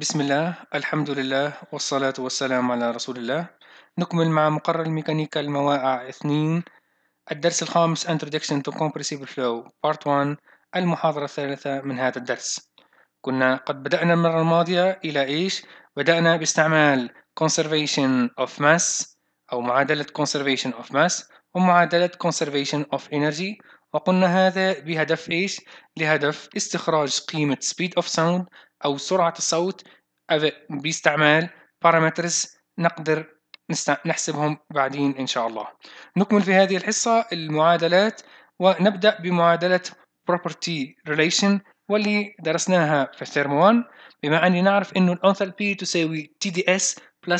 بسم الله الحمد لله والصلاة والسلام على رسول الله نكمل مع مقرر الميكانيكا المواقع اثنين الدرس الخامس Introduction to Compressible Flow Part 1 المحاضرة الثالثة من هذا الدرس كنا قد بدأنا المرة الماضية إلى إيش؟ بدأنا باستعمال Conservation of Mass أو معادلة Conservation of Mass ومعادلة Conservation of Energy وقلنا هذا بهدف إيش؟ لهدف استخراج قيمة Speed of Sound أو سرعة الصوت باستعمال بارامترز نقدر نحسبهم بعدين إن شاء الله نكمل في هذه الحصة المعادلات ونبدأ بمعادلة property relation واللي درسناها في الثيرمو 1 بما أني نعرف أنه الأنثالبي تساوي TDS دي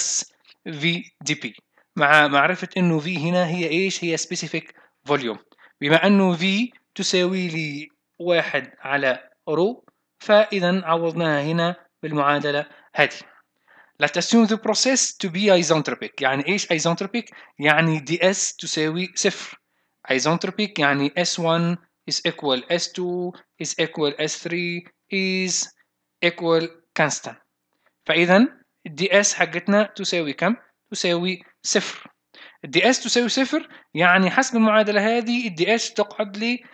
VDP مع معرفة أنه V هنا هي إيش؟ هي specific volume بما أنه V تساوي لي واحد على رو فإذا عوضناها هنا بالمعادلة هذه Let's assume the process to be isentropic يعني إيش isentropic؟ يعني ds تساوي صفر isentropic يعني s1 is equal s2 is equal s3 is equal constant فإذا ds حقتنا تساوي كم؟ تساوي صفر الدي اس تساوي صفر يعني حسب المعادلة هذه الدي اس تقعد لي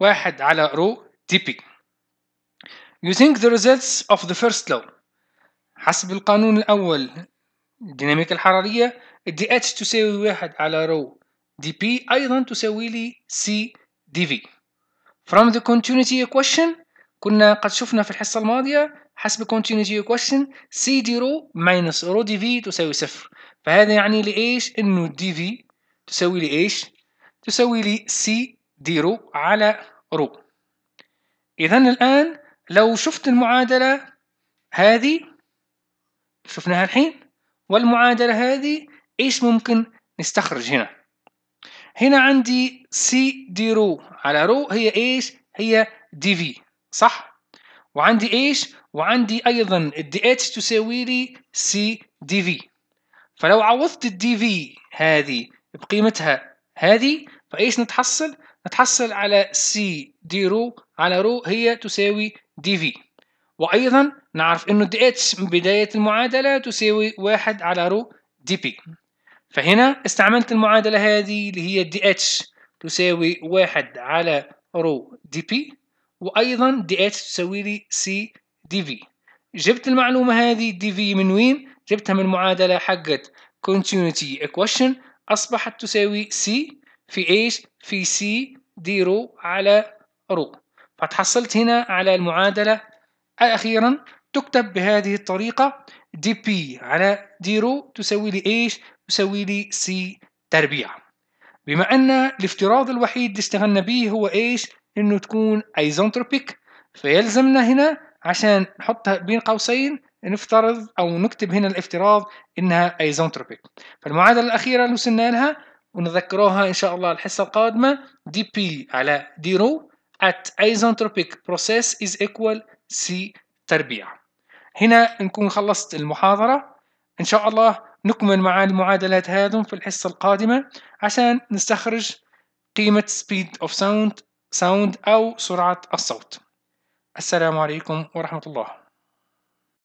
واحد على رو دي بي using the results of the first law حسب القانون الأول الديناميكا الحرارية dH تساوي واحد على رو dP أيضا تساوي لي C dV from the continuity equation كنا قد شفنا في الحصة الماضية حسب continuity equation C دي رو minus رو dV تساوي صفر فهذا يعني لي ايش انه dV تساوي لي ايش تساوي لي C دي رو على رو إذا الآن لو شفت المعادلة هذه شفناها الحين والمعادلة هذه ايش ممكن نستخرج هنا هنا عندي سي دي رو على رو هي ايش هي دي في صح وعندي ايش وعندي ايضا الدي اتش تساوي لي سي دي في فلو عوضت الدي في هذه بقيمتها هذه فايش نتحصل نتحصل على سي دي رو على رو هي تساوي دي في وأيضا نعرف إنه دي اتش من بداية المعادلة تساوي واحد على رو دي بي فهنا استعملت المعادلة هذه اللي هي دي اتش تساوي واحد على رو دي بي وأيضا دي اتش تساوي لي سي دي في جبت المعلومة هذه دي في من وين؟ جبتها من المعادلة حقت continuity equation أصبحت تساوي سي في ايش في سي دي رو على رو فتحصلت هنا على المعادلة أخيرا تكتب بهذه الطريقة دي بي على دي رو تساوي لي ايش تساوي لي سي تربيع بما أن الافتراض الوحيد اللي اشتغلنا به هو ايش انه تكون ايزونتروبيك فيلزمنا هنا عشان نحطها بين قوسين نفترض او نكتب هنا الافتراض انها ايزونتروبيك فالمعادله الاخيره اللي وصلنا لها ونذكروها ان شاء الله الحصه القادمه دي بي على دي رو at isentropic process is equal C تربيع هنا نكون خلصت المحاضرة إن شاء الله نكمل مع المعادلات هذه في الحصة القادمة عشان نستخرج قيمة speed of sound sound أو سرعة الصوت السلام عليكم ورحمة الله